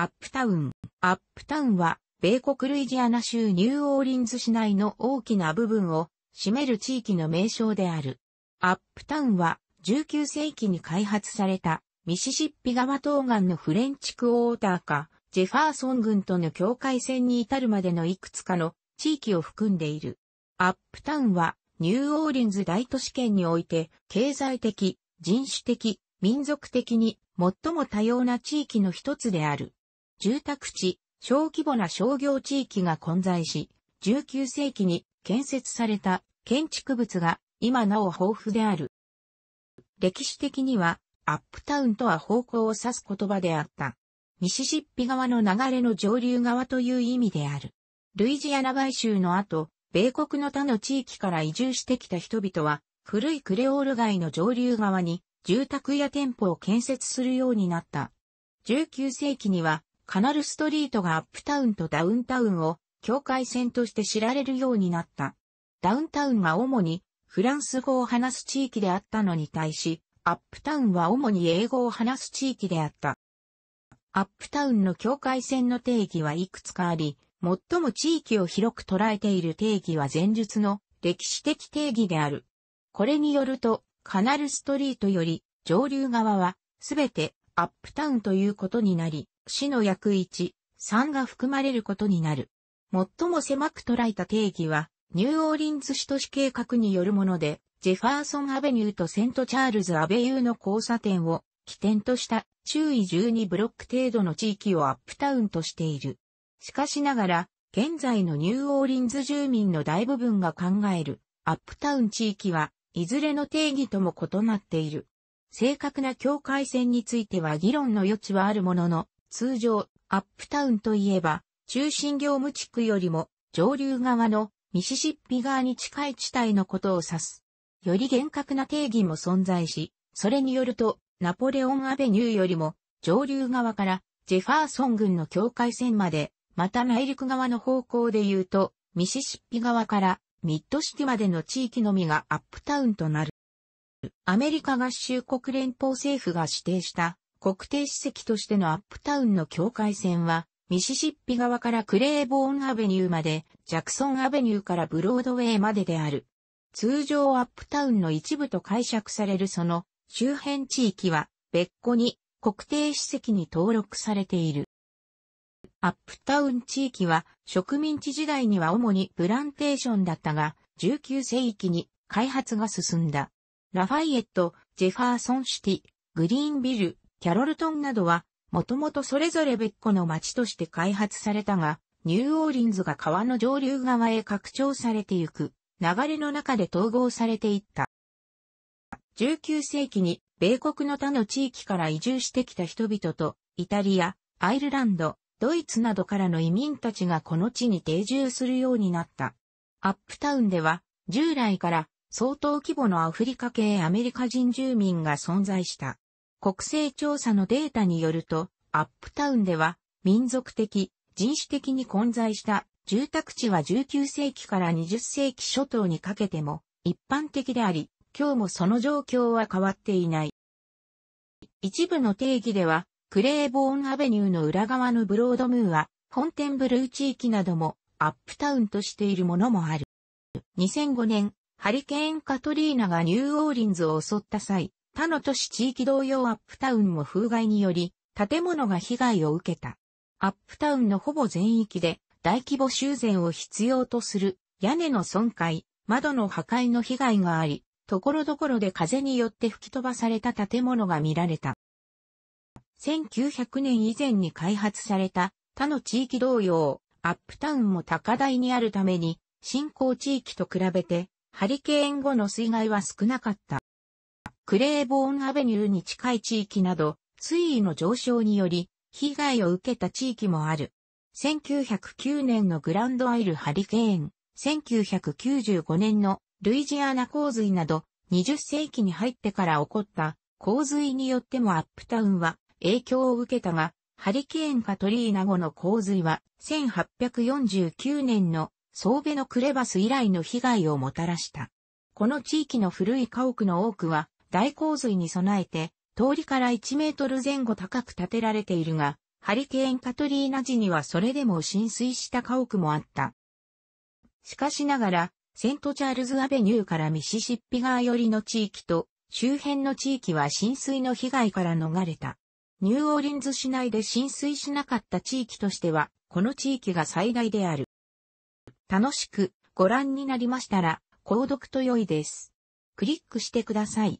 アップタウン。アップタウンは、米国ルイジアナ州ニューオーリンズ市内の大きな部分を占める地域の名称である。アップタウンは、19世紀に開発された、ミシシッピ川東岸のフレンチクォーターか、ジェファーソン軍との境界線に至るまでのいくつかの地域を含んでいる。アップタウンは、ニューオーリンズ大都市圏において、経済的、人種的、民族的に最も多様な地域の一つである。住宅地、小規模な商業地域が混在し、19世紀に建設された建築物が今なお豊富である。歴史的にはアップタウンとは方向を指す言葉であった。ミシシッピ川の流れの上流側という意味である。ルイジアナ買収の後、米国の他の地域から移住してきた人々は、古いクレオール街の上流側に住宅や店舗を建設するようになった。19世紀にはカナルストリートがアップタウンとダウンタウンを境界線として知られるようになった。ダウンタウンが主にフランス語を話す地域であったのに対し、アップタウンは主に英語を話す地域であった。アップタウンの境界線の定義はいくつかあり、最も地域を広く捉えている定義は前述の歴史的定義である。これによると、カナルストリートより上流側はすべてアップタウンということになり、死の約1、3が含まれることになる。最も狭く捉えた定義は、ニューオーリンズ市都市計画によるもので、ジェファーソンアベニューとセントチャールズアベユーの交差点を起点とした周囲12ブロック程度の地域をアップタウンとしている。しかしながら、現在のニューオーリンズ住民の大部分が考えるアップタウン地域は、いずれの定義とも異なっている。正確な境界線については議論の余地はあるものの、通常、アップタウンといえば、中心業務地区よりも上流側のミシシッピ側に近い地帯のことを指す。より厳格な定義も存在し、それによると、ナポレオンアベニューよりも上流側からジェファーソン軍の境界線まで、また内陸側の方向で言うと、ミシシッピ側からミッドシティまでの地域のみがアップタウンとなる。アメリカ合衆国連邦政府が指定した国定史跡としてのアップタウンの境界線は、ミシシッピ側からクレーボーンアベニューまで、ジャクソンアベニューからブロードウェイまでである。通常アップタウンの一部と解釈されるその周辺地域は別個に国定史跡に登録されている。アップタウン地域は植民地時代には主にプランテーションだったが、19世紀に開発が進んだ。ラファイエット、ジェファーソンシティ、グリーンビル、キャロルトンなどは、もともとそれぞれ別個の町として開発されたが、ニューオーリンズが川の上流側へ拡張されてゆく、流れの中で統合されていった。19世紀に、米国の他の地域から移住してきた人々と、イタリア、アイルランド、ドイツなどからの移民たちがこの地に定住するようになった。アップタウンでは、従来から相当規模のアフリカ系アメリカ人住民が存在した。国勢調査のデータによると、アップタウンでは民族的、人種的に混在した住宅地は19世紀から20世紀初頭にかけても一般的であり、今日もその状況は変わっていない。一部の定義では、クレーボーンアベニューの裏側のブロードムーア、フォンテンブルー地域などもアップタウンとしているものもある。2005年、ハリケーンカトリーナがニューオーリンズを襲った際、他の都市地域同様アップタウンも風害により、建物が被害を受けた。アップタウンのほぼ全域で大規模修繕を必要とする屋根の損壊、窓の破壊の被害があり、ところどころで風によって吹き飛ばされた建物が見られた。1900年以前に開発された他の地域同様、アップタウンも高台にあるために、新興地域と比べて、ハリケーン後の水害は少なかった。クレーボーンアベニューに近い地域など、水位の上昇により、被害を受けた地域もある。1909年のグランドアイルハリケーン、1995年のルイジアナ洪水など、20世紀に入ってから起こった洪水によってもアップタウンは影響を受けたが、ハリケーンカトリーナ後の洪水は1849年のソーベのクレバス以来の被害をもたらした。この地域の古い家屋の多くは大洪水に備えて、通りから1メートル前後高く建てられているが、ハリケーンカトリーナ時にはそれでも浸水した家屋もあった。しかしながら、セントチャールズアベニューからミシシッピ川寄りの地域と周辺の地域は浸水の被害から逃れた。ニューオーリンズ市内で浸水しなかった地域としては、この地域が最大である。楽しくご覧になりましたら、購読と良いです。クリックしてください。